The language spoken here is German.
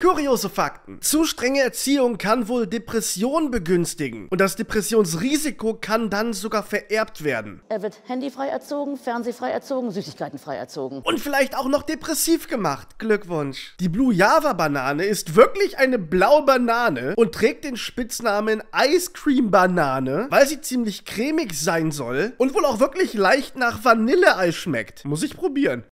Kuriose Fakten. Zu strenge Erziehung kann wohl Depressionen begünstigen. Und das Depressionsrisiko kann dann sogar vererbt werden. Er wird handyfrei erzogen, fernsehfrei erzogen, süßigkeitenfrei erzogen. Und vielleicht auch noch depressiv gemacht. Glückwunsch. Die Blue Java Banane ist wirklich eine blaue Banane und trägt den Spitznamen Ice Cream Banane, weil sie ziemlich cremig sein soll und wohl auch wirklich leicht nach Vanilleeis schmeckt. Muss ich probieren.